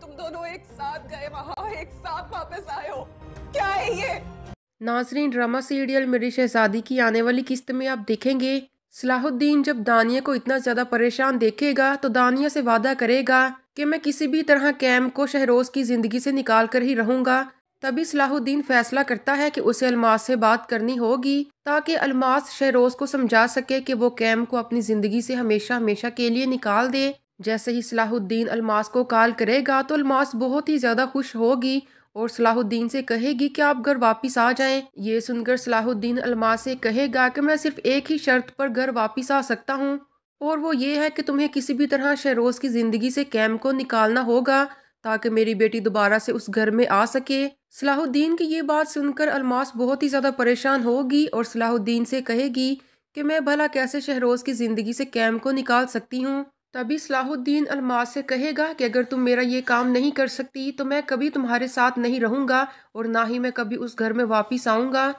तुम दोनों एक साथ गए वहां एक साथ वापस आए हो क्या है ये नाजरीन ड्रामा सीरियल मेरी शहजादी की आने वाली किस्त में आप देखेंगे सलाहुद्दीन जब दानिया को इतना ज़्यादा परेशान देखेगा तो दानिया से वादा करेगा कि मैं किसी भी तरह कैम को शहरोज की ज़िंदगी से निकाल कर ही रहूँगा तभी सलाहुद्दीन फैसला करता है कि उसे अलमास से बात करनी होगी ताकि अलमास शहरोज को समझा सके कि वो कैम को अपनी ज़िंदगी से हमेशा हमेशा के लिए निकाल दे जैसे ही सलाहुद्दीन अलमास को कॉल करेगा तो अलमास बहुत ही ज़्यादा खुश होगी और सलाहुद्दीन से कहेगी कि आप घर वापस आ जाएं। ये सुनकर सलाहुद्दीन अलमास से कहेगा कि मैं सिर्फ एक ही शर्त पर घर वापस आ सकता हूँ और वो ये है कि तुम्हें किसी भी तरह शहरोज़ की ज़िंदगी से कैम को निकालना होगा ताकि मेरी बेटी दोबारा से उस घर में आ सके सलाहुद्दीन की ये बात सुनकर अलमास बहुत ही ज़्यादा परेशान होगी और सलाहुद्दीन से कहेगी कि मैं भला कैसे शहरोज़ की ज़िंदगी से कैम को निकाल सकती हूँ तभी सलाहुद्दीन अलमास से कहेगा कि अगर तुम मेरा ये काम नहीं कर सकती तो मैं कभी तुम्हारे साथ नहीं रहूँगा और ना ही मैं कभी उस घर में वापस आऊँगा